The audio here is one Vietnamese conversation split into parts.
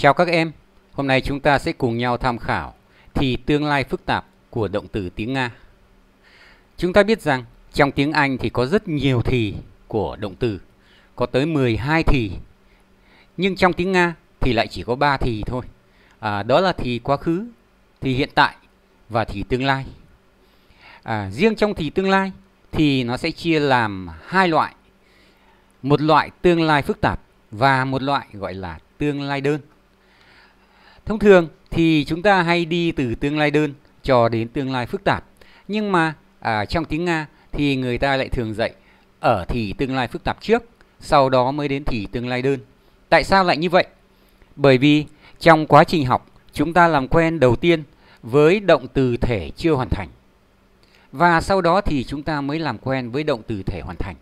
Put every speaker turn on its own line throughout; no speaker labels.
Chào các em, hôm nay chúng ta sẽ cùng nhau tham khảo thì tương lai phức tạp của động từ tiếng Nga. Chúng ta biết rằng trong tiếng Anh thì có rất nhiều thì của động từ, có tới 12 thì. Nhưng trong tiếng Nga thì lại chỉ có 3 thì thôi. À, đó là thì quá khứ, thì hiện tại và thì tương lai. À, riêng trong thì tương lai thì nó sẽ chia làm hai loại. Một loại tương lai phức tạp và một loại gọi là tương lai đơn. Thông thường thì chúng ta hay đi từ tương lai đơn cho đến tương lai phức tạp. Nhưng mà à, trong tiếng Nga thì người ta lại thường dạy ở thì tương lai phức tạp trước, sau đó mới đến thì tương lai đơn. Tại sao lại như vậy? Bởi vì trong quá trình học, chúng ta làm quen đầu tiên với động từ thể chưa hoàn thành. Và sau đó thì chúng ta mới làm quen với động từ thể hoàn thành.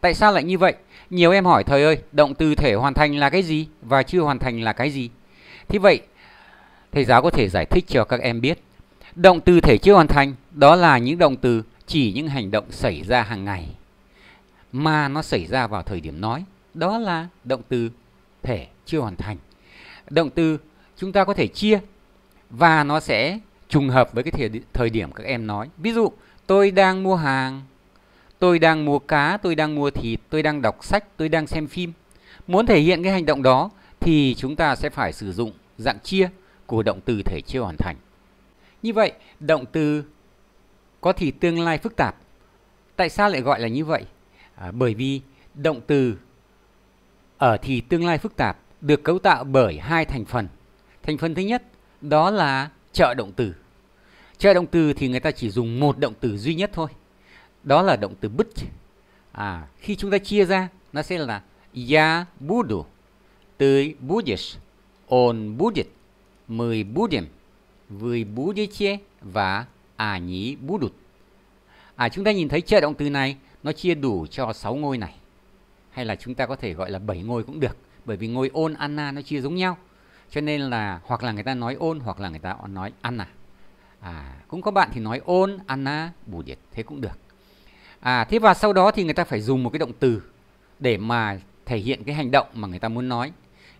Tại sao lại như vậy? Nhiều em hỏi thầy ơi, động từ thể hoàn thành là cái gì và chưa hoàn thành là cái gì? Thế vậy, thầy giáo có thể giải thích cho các em biết. Động từ thể chưa hoàn thành đó là những động từ chỉ những hành động xảy ra hàng ngày mà nó xảy ra vào thời điểm nói. Đó là động từ thể chưa hoàn thành. Động từ chúng ta có thể chia và nó sẽ trùng hợp với cái thời điểm các em nói. Ví dụ, tôi đang mua hàng, tôi đang mua cá, tôi đang mua thịt, tôi đang đọc sách, tôi đang xem phim. Muốn thể hiện cái hành động đó thì chúng ta sẽ phải sử dụng dạng chia của động từ thể chưa hoàn thành. Như vậy, động từ có thì tương lai phức tạp. Tại sao lại gọi là như vậy? À, bởi vì động từ ở thì tương lai phức tạp được cấu tạo bởi hai thành phần. Thành phần thứ nhất đó là trợ động từ. Trợ động từ thì người ta chỉ dùng một động từ duy nhất thôi. Đó là động từ bứt. À, khi chúng ta chia ra nó sẽ là я budu ты будешь, on будет, my будем, вы будете và они à будут. À chúng ta nhìn thấy trợ động từ này nó chia đủ cho 6 ngôi này. Hay là chúng ta có thể gọi là 7 ngôi cũng được, bởi vì ngôi ôn Anna nó chia giống nhau. Cho nên là hoặc là người ta nói ôn hoặc là người ta nói Anna. À cũng có bạn thì nói ôn Anna будет thế cũng được. À thế và sau đó thì người ta phải dùng một cái động từ để mà thể hiện cái hành động mà người ta muốn nói.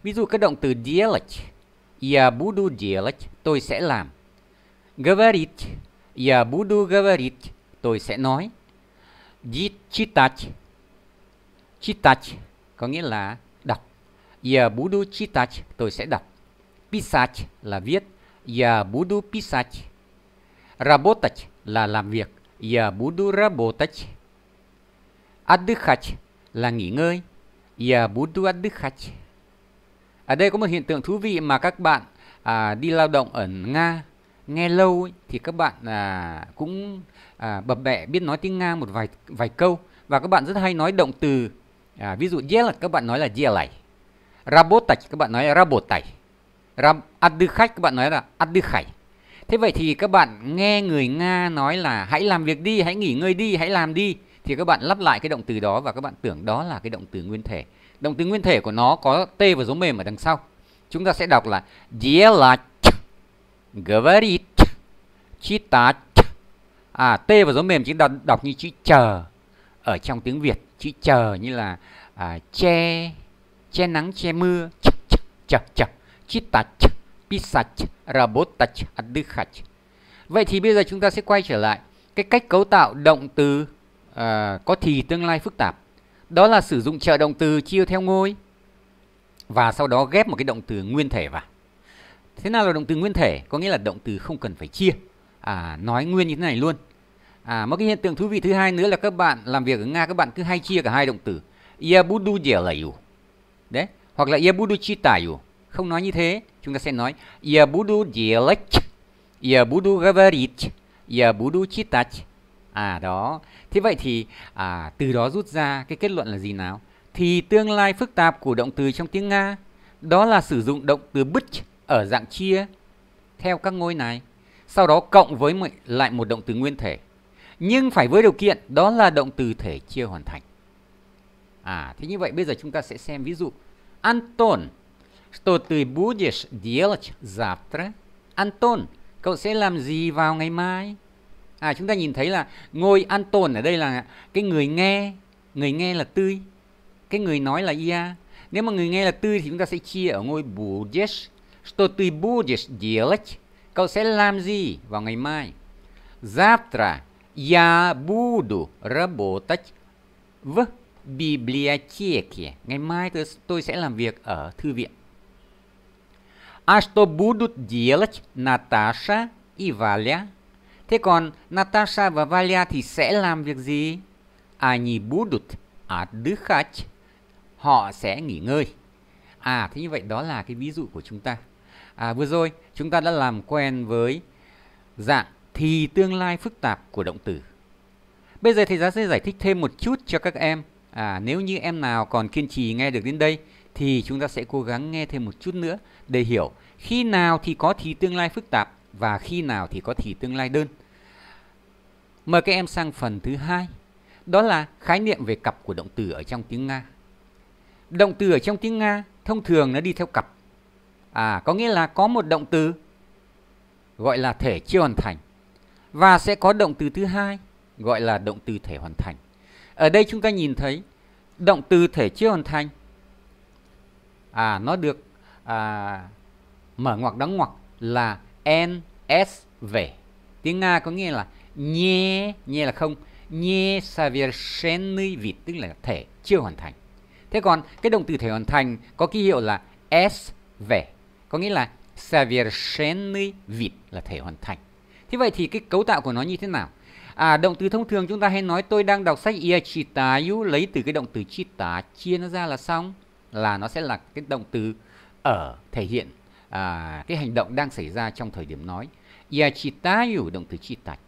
Ví dụ cái động từ dialect Я буду делать, tôi sẽ làm. Говорить, я буду говорить, tôi sẽ nói. Читать, читать có nghĩa là đọc. Я буду читать, tôi sẽ đọc. Писать là viết. Я буду писать. Работать là làm việc. Я буду работать. Отдыхать là nghỉ ngơi. Я буду отдыхать. Ở đây có một hiện tượng thú vị mà các bạn à, đi lao động ở Nga nghe lâu ấy, thì các bạn à, cũng à, bập bẹ biết nói tiếng Nga một vài vài câu và các bạn rất hay nói động từ à, ví dụ là các bạn nói là делай, работать các bạn nói là работай, Rab, отдыхать các bạn nói là отдыхай. Thế vậy thì các bạn nghe người Nga nói là hãy làm việc đi, hãy nghỉ ngơi đi, hãy làm đi thì các bạn lắp lại cái động từ đó và các bạn tưởng đó là cái động từ nguyên thể động từ nguyên thể của nó có t và dấu mềm ở đằng sau chúng ta sẽ đọc là делать говорить читать à t và dấu mềm chúng ta đọc như chữ chờ ở trong tiếng việt chữ chờ như là à, che che nắng che mưa ch ch ch chờ читать писать работать отдыхать vậy thì bây giờ chúng ta sẽ quay trở lại cái cách cấu tạo động từ uh, có thì tương lai phức tạp đó là sử dụng trợ động từ chia theo ngôi và sau đó ghép một cái động từ nguyên thể vào. Thế nào là động từ nguyên thể? Có nghĩa là động từ không cần phải chia. À, nói nguyên như thế này luôn. À, một cái hiện tượng thú vị thứ hai nữa là các bạn làm việc ở Nga các bạn cứ hay chia cả hai động từ. Я буду Đấy, hoặc là я буду читаю. Không nói như thế, chúng ta sẽ nói я буду делать, я буду говорить, я буду читать à đó thế vậy thì à, từ đó rút ra cái kết luận là gì nào thì tương lai phức tạp của động từ trong tiếng nga đó là sử dụng động từ bích ở dạng chia theo các ngôi này sau đó cộng với lại một động từ nguyên thể nhưng phải với điều kiện đó là động từ thể chia hoàn thành à thế như vậy bây giờ chúng ta sẽ xem ví dụ Антон, что ты будешь делать завтра Антон, cậu sẽ làm gì vào ngày mai à chúng ta nhìn thấy là ngôi an tồn ở đây là cái người nghe người nghe là tươi cái người nói là ia nếu mà người nghe là tươi thì chúng ta sẽ chia ở ngôi budes что ты будешь делать cậu sẽ làm gì vào ngày mai завтра я буду работать в библиотеке ngày mai tôi, tôi sẽ làm việc ở thư viện а что будут делать Наташа и Валя Thế còn Natasha và Valia thì sẽ làm việc gì? Они будут отдыхать. Họ sẽ nghỉ ngơi. À, thế như vậy đó là cái ví dụ của chúng ta. À, vừa rồi chúng ta đã làm quen với dạng thì tương lai phức tạp của động từ. Bây giờ thầy giáo sẽ giải thích thêm một chút cho các em. À, nếu như em nào còn kiên trì nghe được đến đây thì chúng ta sẽ cố gắng nghe thêm một chút nữa để hiểu khi nào thì có thì tương lai phức tạp và khi nào thì có thì tương lai đơn. Mời các em sang phần thứ hai, đó là khái niệm về cặp của động từ ở trong tiếng Nga. Động từ ở trong tiếng Nga thông thường nó đi theo cặp. À, có nghĩa là có một động từ gọi là thể chưa hoàn thành và sẽ có động từ thứ hai gọi là động từ thể hoàn thành. Ở đây chúng ta nhìn thấy động từ thể chưa hoàn thành à nó được à, mở ngoặc đóng ngoặc là về Tiếng Nga có nghĩa là nhé, nhé là không, nhé savershenny vịt tức là thể chưa hoàn thành. Thế còn cái động từ thể hoàn thành có ký hiệu là SV, có nghĩa là savershenny vịt là thể hoàn thành. Thế vậy thì cái cấu tạo của nó như thế nào? À, động từ thông thường chúng ta hay nói tôi đang đọc sách ia chitayu lấy từ cái động từ chita chia nó ra là xong là nó sẽ là cái động từ ở thể hiện à, cái hành động đang xảy ra trong thời điểm nói yachitayu động từ chitat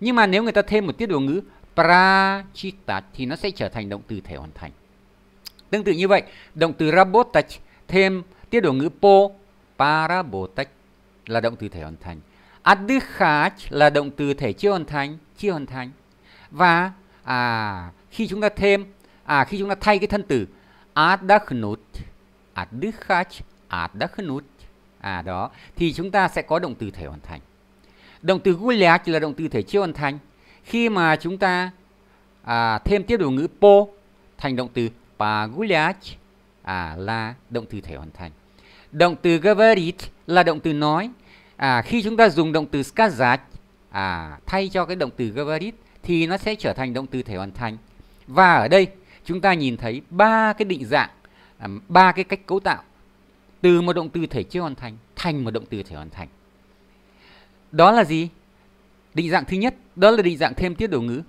nhưng mà nếu người ta thêm một tiết đồ ngữ prachitat thì nó sẽ trở thành động từ thể hoàn thành tương tự như vậy động từ rabotach thêm tiết đồ ngữ po parabotach là động từ thể hoàn thành adkhach là động từ thể chưa hoàn thành chưa hoàn thành và à, khi chúng ta thêm à khi chúng ta thay cái thân từ adakhnud adkhach adakhnut à đó thì chúng ta sẽ có động từ thể hoàn thành động từ guliak là động từ thể chưa hoàn thành khi mà chúng ta à, thêm tiếp đồ ngữ po thành động từ paguliak à là động từ thể hoàn thành động từ говорит là động từ nói à khi chúng ta dùng động từ сказать à thay cho cái động từ говорит thì nó sẽ trở thành động từ thể hoàn thành và ở đây chúng ta nhìn thấy ba cái định dạng à, ba cái cách cấu tạo từ một động từ thể chưa hoàn thành thành một động từ thể hoàn thành đó là gì định dạng thứ nhất đó là định dạng thêm tiết đầu ngữ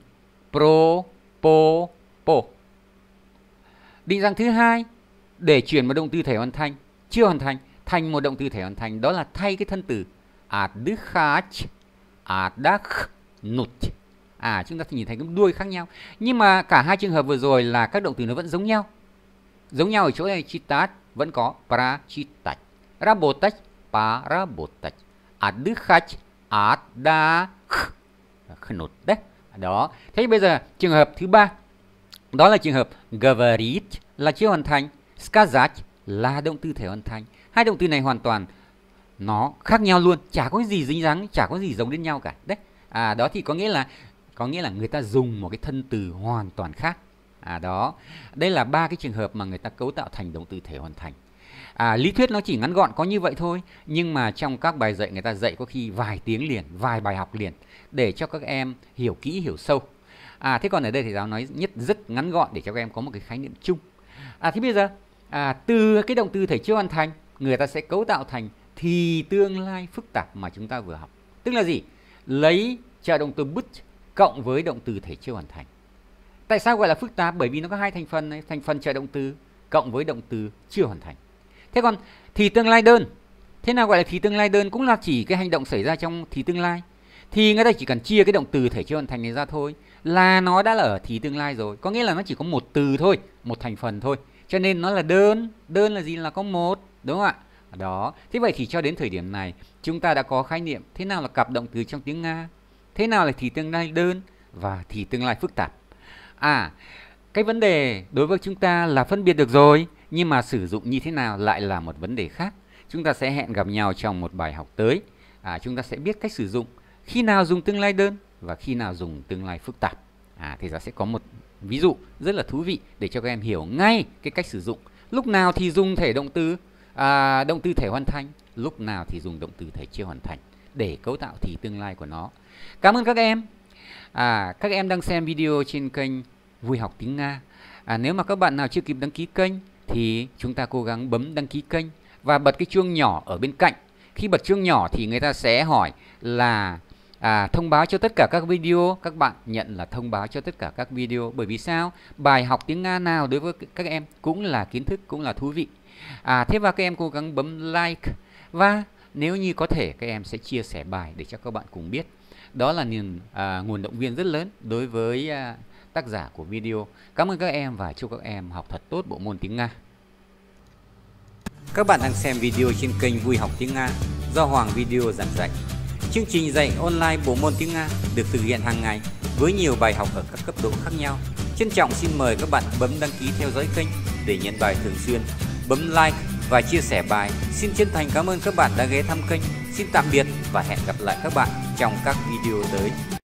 pro po po định dạng thứ hai để chuyển một động từ thể hoàn thành chưa hoàn thành thành một động từ thể hoàn thành đó là thay cái thân từ adkhach adakhnut à chúng ta nhìn thấy cái đuôi khác nhau nhưng mà cả hai trường hợp vừa rồi là các động từ nó vẫn giống nhau giống nhau ở chỗ này chitat vẫn có prachitach rabotach parabotach поработать. Отдыхать – khnut đấy Đó. Thế bây giờ trường hợp thứ ba đó là trường hợp говорить là chưa hoàn thành, skazach là động từ thể hoàn thành. Hai động từ này hoàn toàn nó khác nhau luôn, chả có gì dính dáng, chả có gì giống đến nhau cả. Đấy. À đó thì có nghĩa là có nghĩa là người ta dùng một cái thân từ hoàn toàn khác à đó đây là ba cái trường hợp mà người ta cấu tạo thành động từ thể hoàn thành à, lý thuyết nó chỉ ngắn gọn có như vậy thôi nhưng mà trong các bài dạy người ta dạy có khi vài tiếng liền vài bài học liền để cho các em hiểu kỹ hiểu sâu à thế còn ở đây thầy giáo nói nhất rất ngắn gọn để cho các em có một cái khái niệm chung à thế bây giờ à, từ cái động từ thể chưa hoàn thành người ta sẽ cấu tạo thành thì tương lai phức tạp mà chúng ta vừa học tức là gì lấy trợ động từ but cộng với động từ thể chưa hoàn thành Tại sao gọi là phức tạp? Bởi vì nó có hai thành phần, này, thành phần trợ động từ cộng với động từ chưa hoàn thành. Thế còn thì tương lai đơn. Thế nào gọi là thì tương lai đơn? Cũng là chỉ cái hành động xảy ra trong thì tương lai. Thì người ta chỉ cần chia cái động từ thể chưa hoàn thành này ra thôi là nó đã là ở thì tương lai rồi. Có nghĩa là nó chỉ có một từ thôi, một thành phần thôi. Cho nên nó là đơn. Đơn là gì? Là có một, đúng không ạ? Đó. Thế vậy thì cho đến thời điểm này, chúng ta đã có khái niệm thế nào là cặp động từ trong tiếng Nga, thế nào là thì tương lai đơn và thì tương lai phức tạp. À, cái vấn đề đối với chúng ta là phân biệt được rồi, nhưng mà sử dụng như thế nào lại là một vấn đề khác. Chúng ta sẽ hẹn gặp nhau trong một bài học tới. À, chúng ta sẽ biết cách sử dụng, khi nào dùng tương lai đơn và khi nào dùng tương lai phức tạp. À, thì giáo sẽ có một ví dụ rất là thú vị để cho các em hiểu ngay cái cách sử dụng. Lúc nào thì dùng thể động từ, à, động từ thể hoàn thành, lúc nào thì dùng động từ thể chưa hoàn thành để cấu tạo thì tương lai của nó. Cảm ơn các em. À, các em đang xem video trên kênh vui học tiếng Nga. À, nếu mà các bạn nào chưa kịp đăng ký kênh thì chúng ta cố gắng bấm đăng ký kênh và bật cái chuông nhỏ ở bên cạnh. Khi bật chuông nhỏ thì người ta sẽ hỏi là à, thông báo cho tất cả các video các bạn nhận là thông báo cho tất cả các video bởi vì sao bài học tiếng nga nào đối với các em cũng là kiến thức cũng là thú vị à, thế và các em cố gắng bấm like và nếu như có thể các em sẽ chia sẻ bài để cho các bạn cùng biết đó là niềm à, nguồn động viên rất lớn đối với à, tác giả của video. Cảm ơn các em và chúc các em học thật tốt bộ môn tiếng Nga. Các bạn đang xem video trên kênh Vui học tiếng Nga do Hoàng Video giảng dạy. Chương trình dạy online bộ môn tiếng Nga được thực hiện hàng ngày với nhiều bài học ở các cấp độ khác nhau. Trân trọng xin mời các bạn bấm đăng ký theo dõi kênh để nhận bài thường xuyên, bấm like và chia sẻ bài. Xin chân thành cảm ơn các bạn đã ghé thăm kênh. Xin tạm biệt và hẹn gặp lại các bạn trong các video tới.